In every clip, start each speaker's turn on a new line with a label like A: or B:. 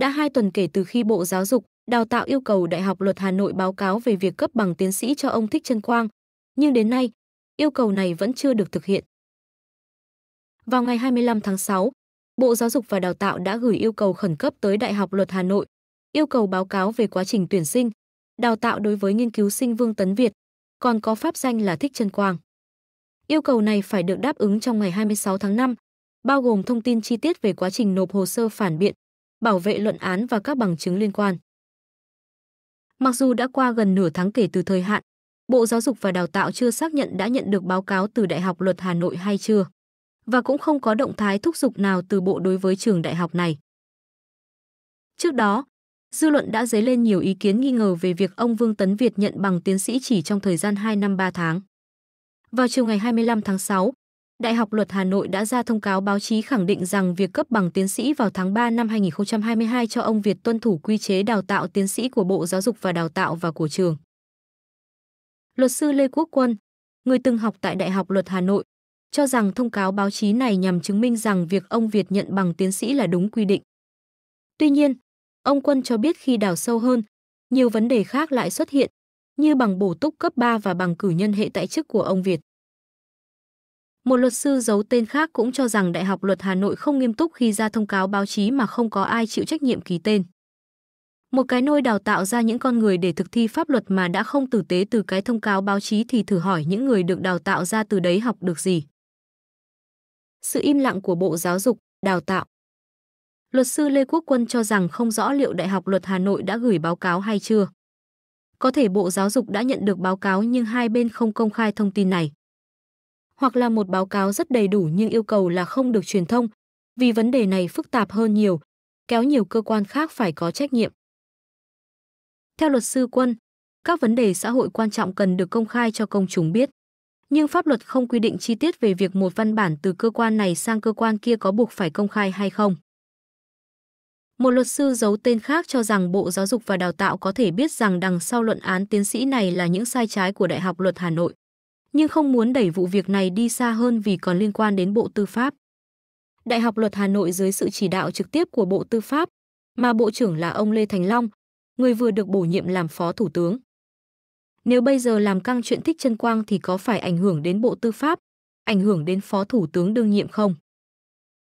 A: Đã hai tuần kể từ khi Bộ Giáo dục, Đào tạo yêu cầu Đại học Luật Hà Nội báo cáo về việc cấp bằng tiến sĩ cho ông Thích Trân Quang, nhưng đến nay, yêu cầu này vẫn chưa được thực hiện. Vào ngày 25 tháng 6, Bộ Giáo dục và Đào tạo đã gửi yêu cầu khẩn cấp tới Đại học Luật Hà Nội, yêu cầu báo cáo về quá trình tuyển sinh, đào tạo đối với nghiên cứu sinh Vương Tấn Việt, còn có pháp danh là Thích Trân Quang. Yêu cầu này phải được đáp ứng trong ngày 26 tháng 5, bao gồm thông tin chi tiết về quá trình nộp hồ sơ phản biện, bảo vệ luận án và các bằng chứng liên quan. Mặc dù đã qua gần nửa tháng kể từ thời hạn, Bộ Giáo dục và Đào tạo chưa xác nhận đã nhận được báo cáo từ Đại học Luật Hà Nội hay chưa, và cũng không có động thái thúc giục nào từ Bộ đối với trường đại học này. Trước đó, dư luận đã dấy lên nhiều ý kiến nghi ngờ về việc ông Vương Tấn Việt nhận bằng tiến sĩ chỉ trong thời gian 2 năm 3 tháng. Vào chiều ngày 25 tháng 6, Đại học Luật Hà Nội đã ra thông cáo báo chí khẳng định rằng việc cấp bằng tiến sĩ vào tháng 3 năm 2022 cho ông Việt tuân thủ quy chế đào tạo tiến sĩ của Bộ Giáo dục và Đào tạo và của trường. Luật sư Lê Quốc Quân, người từng học tại Đại học Luật Hà Nội, cho rằng thông cáo báo chí này nhằm chứng minh rằng việc ông Việt nhận bằng tiến sĩ là đúng quy định. Tuy nhiên, ông Quân cho biết khi đào sâu hơn, nhiều vấn đề khác lại xuất hiện, như bằng bổ túc cấp 3 và bằng cử nhân hệ tại chức của ông Việt. Một luật sư giấu tên khác cũng cho rằng Đại học Luật Hà Nội không nghiêm túc khi ra thông cáo báo chí mà không có ai chịu trách nhiệm ký tên. Một cái nôi đào tạo ra những con người để thực thi pháp luật mà đã không tử tế từ cái thông cáo báo chí thì thử hỏi những người được đào tạo ra từ đấy học được gì. Sự im lặng của Bộ Giáo dục, Đào tạo Luật sư Lê Quốc Quân cho rằng không rõ liệu Đại học Luật Hà Nội đã gửi báo cáo hay chưa. Có thể Bộ Giáo dục đã nhận được báo cáo nhưng hai bên không công khai thông tin này hoặc là một báo cáo rất đầy đủ nhưng yêu cầu là không được truyền thông, vì vấn đề này phức tạp hơn nhiều, kéo nhiều cơ quan khác phải có trách nhiệm. Theo luật sư Quân, các vấn đề xã hội quan trọng cần được công khai cho công chúng biết. Nhưng pháp luật không quy định chi tiết về việc một văn bản từ cơ quan này sang cơ quan kia có buộc phải công khai hay không. Một luật sư giấu tên khác cho rằng Bộ Giáo dục và Đào tạo có thể biết rằng đằng sau luận án tiến sĩ này là những sai trái của Đại học Luật Hà Nội nhưng không muốn đẩy vụ việc này đi xa hơn vì còn liên quan đến Bộ Tư pháp. Đại học Luật Hà Nội dưới sự chỉ đạo trực tiếp của Bộ Tư pháp, mà Bộ trưởng là ông Lê Thành Long, người vừa được bổ nhiệm làm Phó Thủ tướng. Nếu bây giờ làm căng chuyện thích chân quang thì có phải ảnh hưởng đến Bộ Tư pháp, ảnh hưởng đến Phó Thủ tướng đương nhiệm không?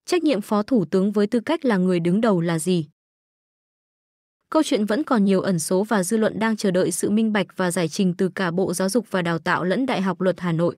A: Trách nhiệm Phó Thủ tướng với tư cách là người đứng đầu là gì? Câu chuyện vẫn còn nhiều ẩn số và dư luận đang chờ đợi sự minh bạch và giải trình từ cả Bộ Giáo dục và Đào tạo lẫn Đại học Luật Hà Nội.